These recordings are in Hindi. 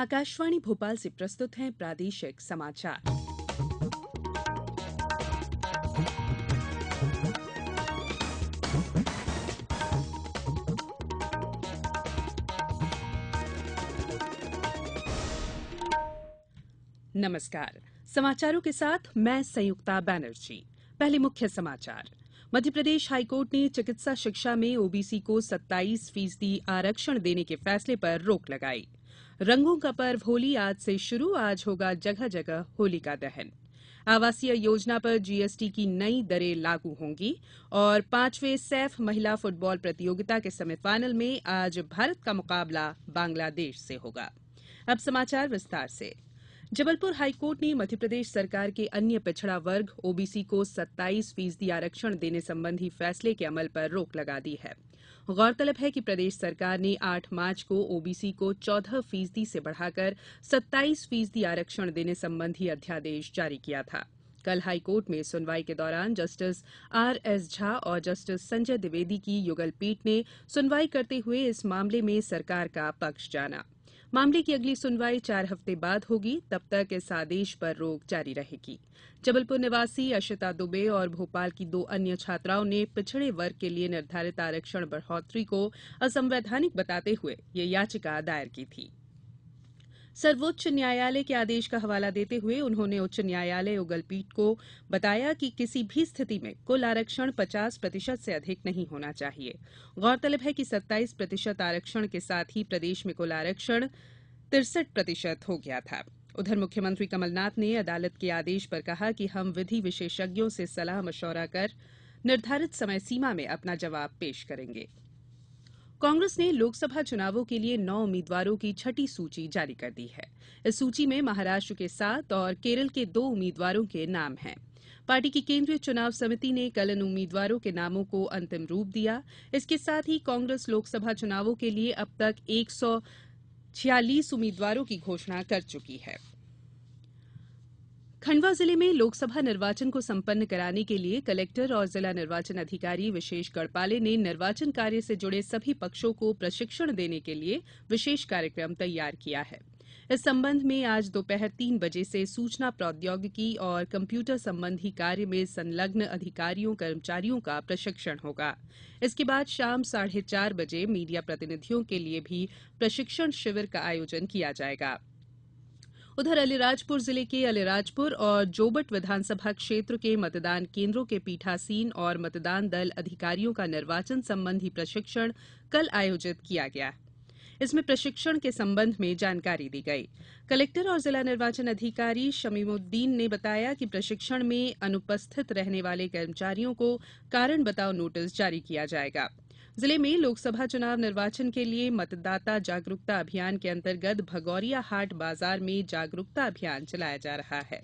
आकाशवाणी भोपाल से प्रस्तुत हैं प्रादेशिक समाचार नमस्कार समाचारों के साथ मैं संयुक्ता बैनर्जी पहले मुख्य समाचार मध्यप्रदेश हाईकोर्ट ने चिकित्सा शिक्षा में ओबीसी को 27 फीसदी आरक्षण देने के फैसले पर रोक लगाई रंगों का पर्व होली आज से शुरू आज होगा जगह जगह होली का दहन आवासीय योजना पर जीएसटी की नई दरें लागू होंगी और पांचवें सैफ महिला फुटबॉल प्रतियोगिता के सेमीफाइनल में आज भारत का मुकाबला बांग्लादेश से होगा अब समाचार विस्तार से जबलपुर हाईकोर्ट ने मध्यप्रदेश सरकार के अन्य पिछड़ा वर्ग ओबीसी को 27 फीसदी आरक्षण देने संबंधी फैसले के अमल पर रोक लगा दी है गौरतलब है कि प्रदेश सरकार ने आठ मार्च को ओबीसी को चौदह फीसदी से बढ़ाकर 27 फीसदी आरक्षण देने संबंधी अध्यादेश जारी किया था कल हाईकोर्ट में सुनवाई के दौरान जस्टिस आर एस झा और जस्टिस संजय द्विवेदी की युगल पीठ ने सुनवाई करते हुए इस मामले में सरकार का पक्ष जाना मामले की अगली सुनवाई चार हफ्ते बाद होगी तब तक इस आदेश पर रोक जारी रहेगी जबलपुर निवासी अशिता दुबे और भोपाल की दो अन्य छात्राओं ने पिछड़े वर्ग के लिए निर्धारित आरक्षण बढ़ोतरी को असंवैधानिक बताते हुए ये याचिका दायर की थी सर्वोच्च न्यायालय के आदेश का हवाला देते हुए उन्होंने उच्च न्यायालय युगलपीठ को बताया कि किसी भी स्थिति में कुल आरक्षण पचास प्रतिशत से अधिक नहीं होना चाहिए गौरतलब है कि 27 प्रतिशत आरक्षण के साथ ही प्रदेश में कुल आरक्षण तिरसठ प्रतिशत हो गया था उधर मुख्यमंत्री कमलनाथ ने अदालत के आदेश पर कहा कि हम विधि विशेषज्ञों से सलाह मशवरा कर निर्धारित समय सीमा में अपना जवाब पेश करेंगे कांग्रेस ने लोकसभा चुनावों के लिए नौ उम्मीदवारों की छठी सूची जारी कर दी है इस सूची में महाराष्ट्र के सात और केरल के दो उम्मीदवारों के नाम हैं पार्टी की केंद्रीय चुनाव समिति ने कल इन उम्मीदवारों के नामों को अंतिम रूप दिया इसके साथ ही कांग्रेस लोकसभा चुनावों के लिए अब तक एक सौ छियालीस उम्मीदवारों की घोषणा कर चुकी है खंडवा जिले में लोकसभा निर्वाचन को संपन्न कराने के लिए कलेक्टर और जिला निर्वाचन अधिकारी विशेष गढ़पाले ने निर्वाचन कार्य से जुड़े सभी पक्षों को प्रशिक्षण देने के लिए विशेष कार्यक्रम तैयार किया है इस संबंध में आज दोपहर तीन बजे से सूचना प्रौद्योगिकी और कंप्यूटर संबंधी कार्य में संलग्न अधिकारियों कर्मचारियों का प्रशिक्षण होगा इसके बाद शाम साढ़े चार बजे मीडिया प्रतिनिधियों के लिए भी प्रशिक्षण शिविर का आयोजन किया जाएगा उधर अलीराजपुर जिले के अलीराजपुर और जोबट विधानसभा क्षेत्र के मतदान केन्द्रों के पीठासीन और मतदान दल अधिकारियों का निर्वाचन संबंधी प्रशिक्षण कल आयोजित किया गया इसमें प्रशिक्षण के संबंध में जानकारी दी गई कलेक्टर और जिला निर्वाचन अधिकारी शमीमुद्दीन ने बताया कि प्रशिक्षण में अनुपस्थित रहने वाले कर्मचारियों को कारण बताओ नोटिस जारी किया जायेगा जिले में लोकसभा चुनाव निर्वाचन के लिए मतदाता जागरूकता अभियान के अंतर्गत भगोरिया हाट बाजार में जागरूकता अभियान चलाया जा रहा है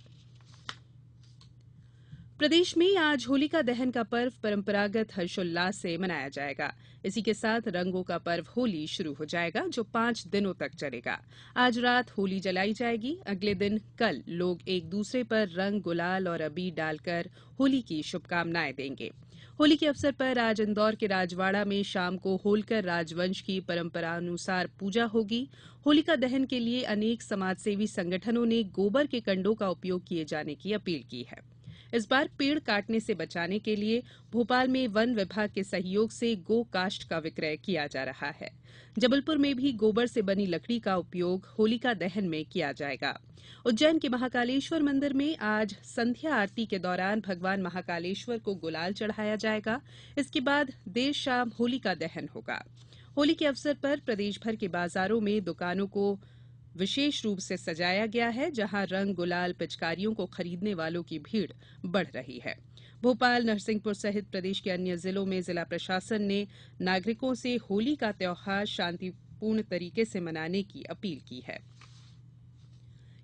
होलिका दहन प्रदेश में आज होलिका दहन का पर्व परंपरागत हर्षोल्लास से मनाया जायेगा इसी के साथ रंगों का पर्व होली शुरू हो जायेगा जो पांच दिनों तक चलेगा आज रात होली जलाई जायेगी अगले दिन कल लोग एक दूसरे पर रंग गुलाल और अबीर डालकर होली की शुभकामनाएं देंगे होली के अवसर पर आज इंदौर के राजवाड़ा में शाम को होलकर राजवंश की परंपरानुसार पूजा होगी होलिका दहन के लिए अनेक समाजसेवी संगठनों ने गोबर के कंडों का उपयोग किए जाने की अपील की है इस बार पेड़ काटने से बचाने के लिए भोपाल में वन विभाग के सहयोग से गो काष्ठ का विक्रय किया जा रहा है जबलपुर में भी गोबर से बनी लकड़ी का उपयोग होलिका दहन में किया जाएगा उज्जैन के महाकालेश्वर मंदिर में आज संध्या आरती के दौरान भगवान महाकालेश्वर को गुलाल चढ़ाया जाएगा इसके बाद देर शाम होलिका दहन होगा होली के अवसर पर प्रदेशभर के बाजारों में दुकानों को विशेष रूप से सजाया गया है जहां रंग गुलाल पिचकारियों को खरीदने वालों की भीड़ बढ़ रही है भोपाल नरसिंहपुर सहित प्रदेश के अन्य जिलों में जिला प्रशासन ने नागरिकों से होली का त्यौहार शांतिपूर्ण तरीके से मनाने की अपील की है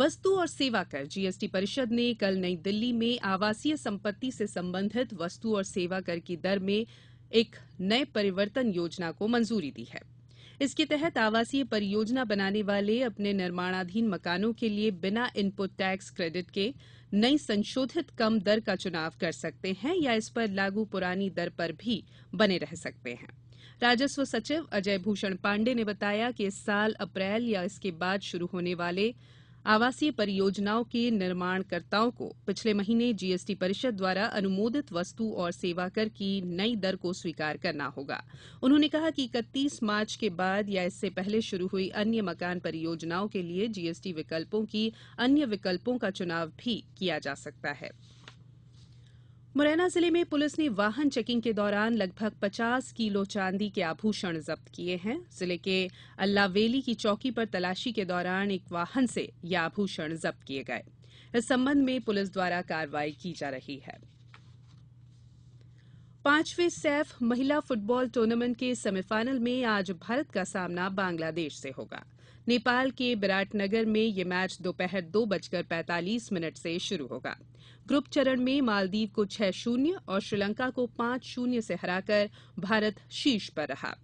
वस्तु और सेवा कर जीएसटी परिषद ने कल नई दिल्ली में आवासीय संपत्ति से संबंधित वस्तु और सेवा कर की दर में एक नए परिवर्तन योजना को मंजूरी दी है इसके तहत आवासीय परियोजना बनाने वाले अपने निर्माणाधीन मकानों के लिए बिना इनपुट टैक्स क्रेडिट के नई संशोधित कम दर का चुनाव कर सकते हैं या इस पर लागू पुरानी दर पर भी बने रह सकते हैं राजस्व सचिव अजय भूषण पांडे ने बताया कि इस साल अप्रैल या इसके बाद शुरू होने वाले आवासीय परियोजनाओं के निर्माणकर्ताओं को पिछले महीने जीएसटी परिषद द्वारा अनुमोदित वस्तु और सेवा कर की नई दर को स्वीकार करना होगा उन्होंने कहा कि इकतीस मार्च के बाद या इससे पहले शुरू हुई अन्य मकान परियोजनाओं के लिए जीएसटी विकल्पों की अन्य विकल्पों का चुनाव भी किया जा सकता है मुरैना जिले में पुलिस ने वाहन चेकिंग के दौरान लगभग पचास किलो चांदी के आभूषण जब्त किये हैं जिले के अल्लावेली की चौकी पर तलाशी के दौरान एक वाहन से ये आभूषण जब्त किये गये इस संबंध में पुलिस द्वारा कार्रवाई की जा रही है पांचवें सैफ महिला फुटबॉल टूर्नामेंट के सेमीफाइनल में आज भारत का सामना बांग्लादेश से होगा नेपाल के विराटनगर में यह मैच दोपहर दो बजकर पैंतालीस मिनट से शुरू होगा ग्रुप चरण में मालदीव को छह शून्य और श्रीलंका को पांच शून्य से हराकर भारत शीर्ष पर रहा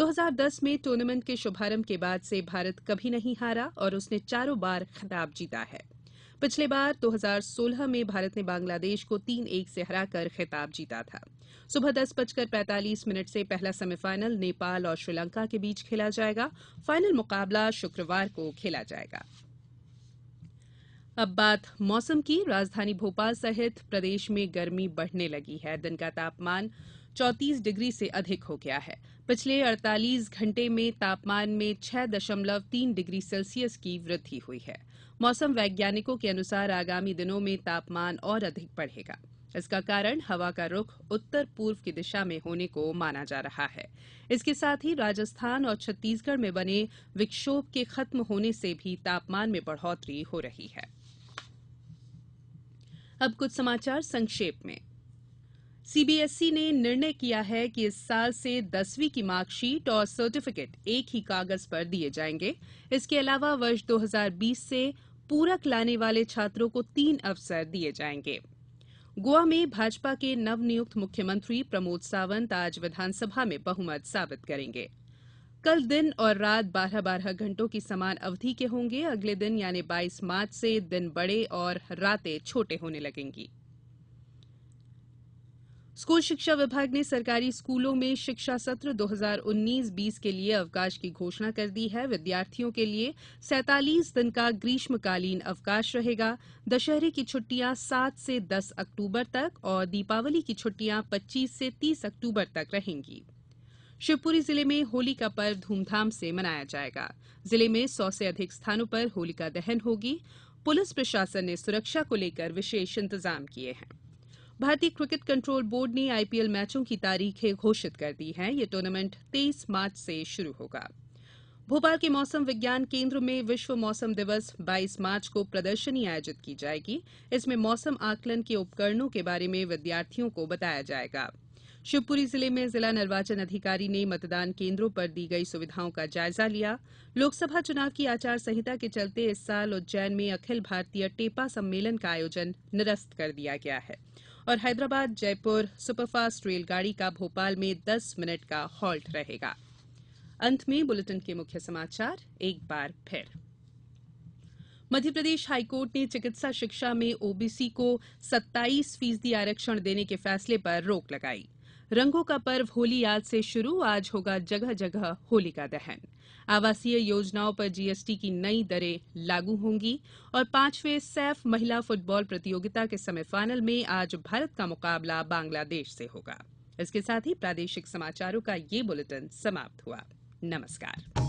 2010 में टूर्नामेंट के शुभारंभ के बाद से भारत कभी नहीं हारा और उसने चारों बार खिताब जीता है पिछले बार दो हजार सोलह में भारत ने बांग्लादेश को तीन एक से हराकर खिताब जीता था सुबह दस बजकर पैंतालीस मिनट से पहला सेमीफाइनल नेपाल और श्रीलंका के बीच खेला जाएगा फाइनल मुकाबला शुक्रवार को खेला जाएगा अब बात मौसम की राजधानी भोपाल सहित प्रदेश में गर्मी बढ़ने लगी है दिन का तापमान चौंतीस डिग्री से अधिक हो गया है पिछले अड़तालीस घंटे में तापमान में छह दशमलव तीन डिग्री सेल्सियस की वृद्धि हुई है मौसम वैज्ञानिकों के अनुसार आगामी दिनों में तापमान और अधिक बढ़ेगा इसका कारण हवा का रुख उत्तर पूर्व की दिशा में होने को माना जा रहा है इसके साथ ही राजस्थान और छत्तीसगढ़ में बने विक्षोभ के खत्म होने से भी तापमान में बढ़ोतरी हो रही है अब कुछ समाचार संक्षेप में सीबीएसई ने निर्णय किया है कि इस साल से दसवीं की मार्कशीट और सर्टिफिकेट एक ही कागज पर दिए जाएंगे इसके अलावा वर्ष 2020 से पूरक लाने वाले छात्रों को तीन अवसर दिए जाएंगे गोवा में भाजपा के नवनियुक्त मुख्यमंत्री प्रमोद सावंत आज विधानसभा में बहुमत साबित करेंगे कल दिन और रात बारह बारह घंटों की समान अवधि के होंगे अगले दिन यानी 22 मार्च से दिन बड़े और रातें छोटे होने लगेंगी स्कूल शिक्षा विभाग ने सरकारी स्कूलों में शिक्षा सत्र 2019-20 के लिए अवकाश की घोषणा कर दी है विद्यार्थियों के लिए सैतालीस दिन का ग्रीष्मकालीन अवकाश रहेगा दशहरे की छुट्टियां सात से दस अक्टूबर तक और दीपावली की छुट्टियां पच्चीस से तीस अक्टूबर तक रहेंगी शिवपुरी जिले में होली का पर्व धूमधाम से मनाया जाएगा जिले में सौ से अधिक स्थानों पर होलिका दहन होगी पुलिस प्रशासन ने सुरक्षा को लेकर विशेष इंतजाम किए हैं भारतीय क्रिकेट कंट्रोल बोर्ड ने आईपीएल मैचों की तारीखें घोषित कर दी हैं यह टूर्नामेंट तेईस मार्च से शुरू होगा भोपाल के मौसम विज्ञान केंद्र में विश्व मौसम दिवस 22 मार्च को प्रदर्शनी आयोजित की जाएगी इसमें मौसम आकलन के उपकरणों के बारे में विद्यार्थियों को बताया जाएगा शिवपुरी जिले में जिला निर्वाचन अधिकारी ने मतदान केंद्रों पर दी गई सुविधाओं का जायजा लिया लोकसभा चुनाव की आचार संहिता के चलते इस साल उज्जैन में अखिल भारतीय टेपा सम्मेलन का आयोजन निरस्त कर दिया गया है और हैदराबाद जयपुर सुपरफास्ट रेलगाड़ी का भोपाल में दस मिनट का हॉल्ट रहेगा मध्यप्रदेश हाईकोर्ट ने चिकित्सा शिक्षा में ओबीसी को 27 फीसदी आरक्षण देने के फैसले पर रोक लगाई है रंगों का पर्व होली आज से शुरू आज होगा जगह जगह होली का दहन आवासीय योजनाओं पर जीएसटी की नई दरें लागू होंगी और पांचवें सैफ महिला फुटबॉल प्रतियोगिता के सेमीफाइनल में आज भारत का मुकाबला बांग्लादेश से होगा इसके साथ ही प्रादेशिक समाचारों का ये बुलेटिन समाप्त हुआ नमस्कार